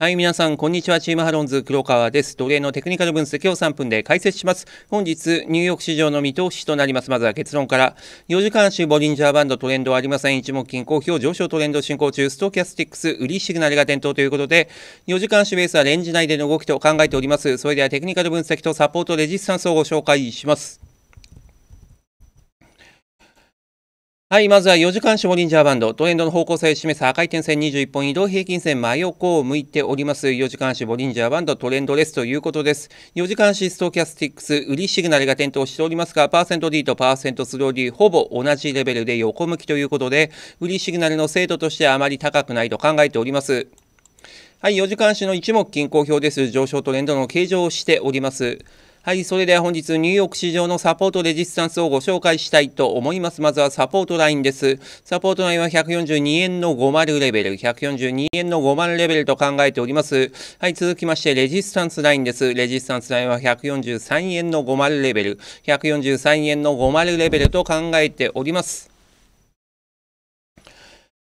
はい、皆さん、こんにちは。チームハロンズ黒川です。奴隷のテクニカル分析を3分で解説します。本日、ニューヨーク市場の見通しとなります。まずは結論から。4時間足、ボリンジャーバンドトレンドはありません。一目均衡表上昇トレンド進行中、ストキャスティックス、売りシグナルが点灯ということで、4時間足ベースはレンジ内での動きと考えております。それではテクニカル分析とサポートレジスタンスをご紹介します。はい、まずは4時間下リンジャーバンド、トレンドの方向性を示す赤い点線21本移動平均線真横を向いております。4時間下リンジャーバンドトレンドレスということです。4時間下ストキャスティックス、売りシグナルが点灯しておりますが、パーセント D とパーセントスロー D、ほぼ同じレベルで横向きということで、売りシグナルの精度としてあまり高くないと考えております。はい、4時間下の一目均衡表です。上昇トレンドの計上をしております。はい、それでは本日ニューヨーク市場のサポートレジスタンスをご紹介したいと思います。まずはサポートラインです。サポートラインは142円の50レベル、142円の50レベルと考えております。はい、続きましてレジスタンスラインです。レジスタンスラインは143円の50レベル、143円の50レベルと考えております。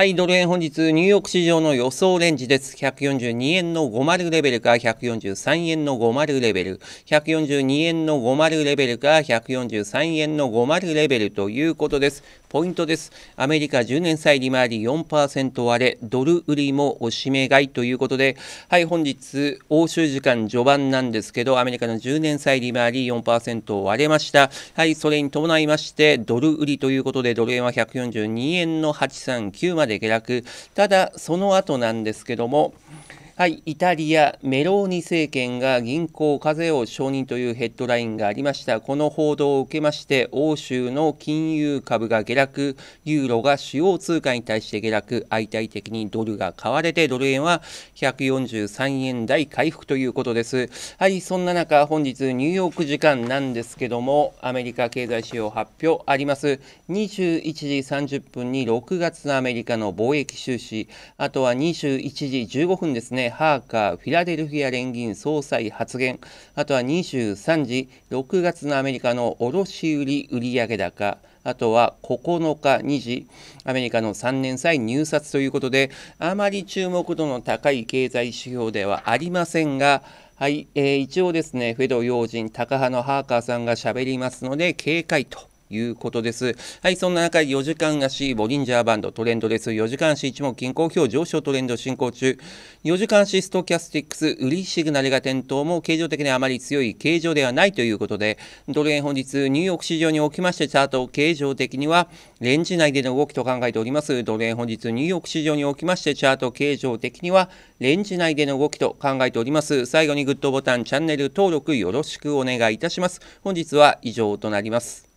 はい、ドル円本日、ニューヨーク市場の予想レンジです。142円の50レベルか、143円の50レベル、142円の50レベルか、143円の50レベルということです。ポイントです。アメリカ10年債利回り4%割れ、ドル売りもおしめ買いということで、はい、本日、欧州時間序盤なんですけど、アメリカの10年債利回り4%割れました。はい、それに伴いまして、ドル売りということで、ドル円は142円の839まで下落。ただ、その後なんですけども、はい、イタリア、メローニ政権が銀行課税を承認というヘッドラインがありました。この報道を受けまして、欧州の金融株が下落、ユーロが主要通貨に対して下落、相対的にドルが買われて、ドル円は143円台回復ということです。はい、そんな中、本日ニューヨーク時間なんですけども、アメリカ経済指標発表あります。21時30分に6月のアメリカの貿易収支、あとは21時15分ですね。ハーカーフィラデルフィア連銀総裁発言あとは23時6月のアメリカの卸売売上高あとは9日2時、アメリカの3年債入札ということで、あまり注目度の高い経済指標ではありませんが、はい、えー、一応ですね、フェド要人、高派のハーカーさんがしゃべりますので、警戒と。いうことです。はい、そんな中、4時間足、ボリンジャーバンド、トレンドです。4時間足一目均衡表上昇トレンド進行中。4時間足ストキャスティックス、売りシグナルが点灯も、形状的にあまり強い形状ではないということで、ドル円本日、ニューヨーク市場におきまして、チャート、形状的には、レンジ内での動きと考えております。ドル円本日、ニューヨーク市場におきまして、チャート、形状的には、レンジ内での動きと考えております。最後にグッドボタン、チャンネル登録よろしくお願いいたします。本日は以上となります。